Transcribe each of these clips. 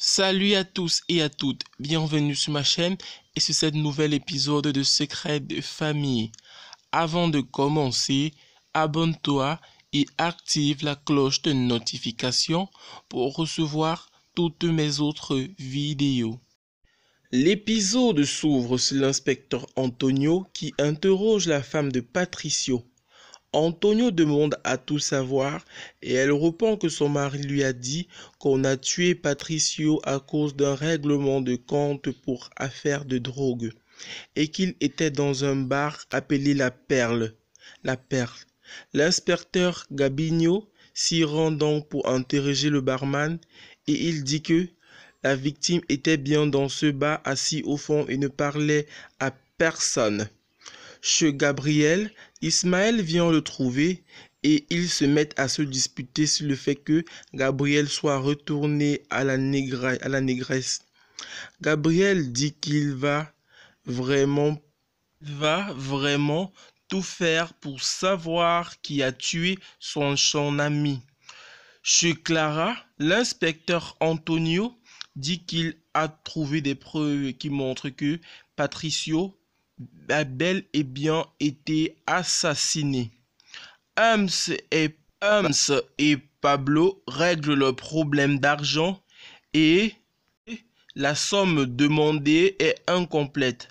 Salut à tous et à toutes, bienvenue sur ma chaîne et sur cette nouvel épisode de Secrets de famille. Avant de commencer, abonne-toi et active la cloche de notification pour recevoir toutes mes autres vidéos. L'épisode s'ouvre sur l'inspecteur Antonio qui interroge la femme de Patricio, Antonio demande à tout savoir et elle reprend que son mari lui a dit qu'on a tué Patricio à cause d'un règlement de compte pour affaires de drogue et qu'il était dans un bar appelé La Perle. La Perle. L'inspecteur Gabigno s'y rend donc pour interroger le barman et il dit que la victime était bien dans ce bar assis au fond et ne parlait à personne. Chez Gabriel, Ismaël vient le trouver et ils se mettent à se disputer sur le fait que Gabriel soit retourné à la, à la négresse. Gabriel dit qu'il va vraiment, va vraiment tout faire pour savoir qui a tué son, son ami. Chez Clara, l'inspecteur Antonio dit qu'il a trouvé des preuves qui montrent que Patricio Babel est et bien été assassiné. Hums et, et Pablo règlent le problème d'argent et la somme demandée est incomplète.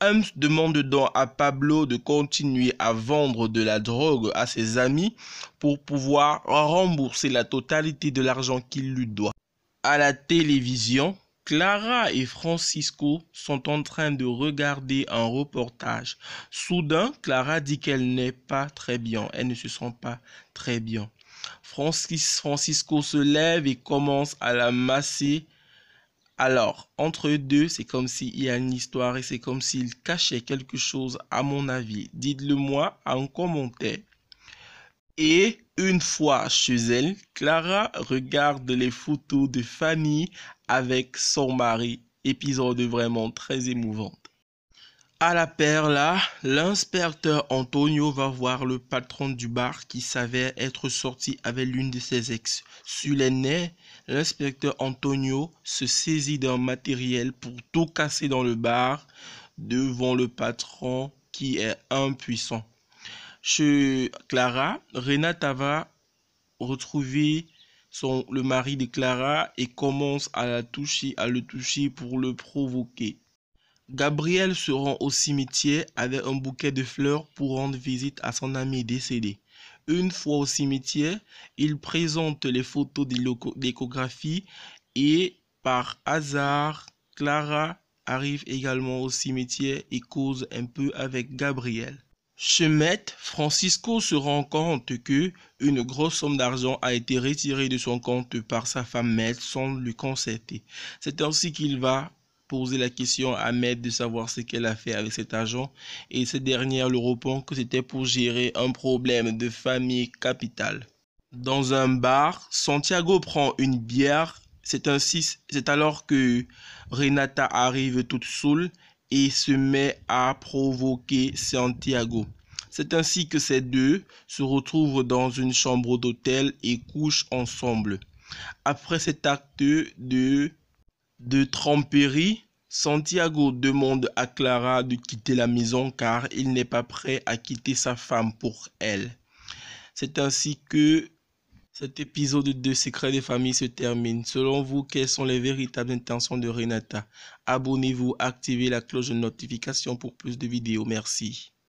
Hums demande donc à Pablo de continuer à vendre de la drogue à ses amis pour pouvoir rembourser la totalité de l'argent qu'il lui doit. À la télévision, Clara et Francisco sont en train de regarder un reportage. Soudain, Clara dit qu'elle n'est pas très bien. Elle ne se sent pas très bien. Francisco se lève et commence à la masser. Alors, entre eux deux, c'est comme s'il y a une histoire et c'est comme s'il cachait quelque chose, à mon avis. Dites-le moi en commentaire. Et une fois chez elle, Clara regarde les photos de Fanny avec son mari, épisode vraiment très émouvant. À la perla, l'inspecteur Antonio va voir le patron du bar qui s'avère être sorti avec l'une de ses ex. Sur les nez, l'inspecteur Antonio se saisit d'un matériel pour tout casser dans le bar devant le patron qui est impuissant. Chez Clara, Renata va retrouver son, le mari de Clara et commence à la toucher, à le toucher pour le provoquer. Gabriel se rend au cimetière avec un bouquet de fleurs pour rendre visite à son ami décédé. Une fois au cimetière, il présente les photos d'échographie et par hasard, Clara arrive également au cimetière et cause un peu avec Gabriel. Maître, Francisco se rend compte que une grosse somme d'argent a été retirée de son compte par sa femme Maître sans le concerter. C'est ainsi qu'il va poser la question à Maître de savoir ce qu'elle a fait avec cet argent et cette dernière lui répond que c'était pour gérer un problème de famille capitale. Dans un bar, Santiago prend une bière. C'est c'est alors que Renata arrive toute saoule se met à provoquer Santiago. C'est ainsi que ces deux se retrouvent dans une chambre d'hôtel et couchent ensemble. Après cet acte de, de tromperie, Santiago demande à Clara de quitter la maison car il n'est pas prêt à quitter sa femme pour elle. C'est ainsi que cet épisode de Secrets des familles se termine. Selon vous, quelles sont les véritables intentions de Renata Abonnez-vous, activez la cloche de notification pour plus de vidéos. Merci.